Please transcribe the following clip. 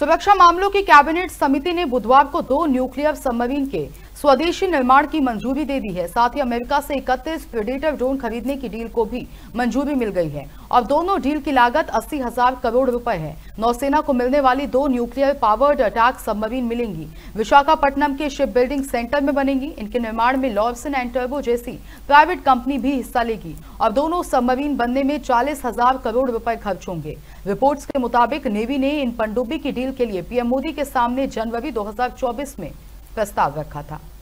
सुरक्षा मामलों की कैबिनेट समिति ने बुधवार को दो न्यूक्लियर सबमरीन के स्वदेशी निर्माण की मंजूरी दे दी है साथ ही अमेरिका से इकतीस प्रेडेटर ड्रोन खरीदने की डील को भी मंजूरी मिल गई है और दोनों डील की लागत अस्सी हजार करोड़ रुपए है नौसेना को मिलने वाली दो न्यूक्लियर पावर्ड अटैक सबमरीन मिलेंगी विशाखापट्टनम के शिप बिल्डिंग सेंटर में बनेंगी इनके निर्माण में लॉर्सन एंड टर्बो जैसी प्राइवेट कंपनी भी हिस्सा लेगी और दोनों सबमरीन बनने में चालीस हजार करोड़ रुपए खर्च होंगे रिपोर्ट के मुताबिक नेवी ने इन पनडुब्बी की डील के लिए पीएम मोदी के सामने जनवरी दो में प्रस्ताव रखा था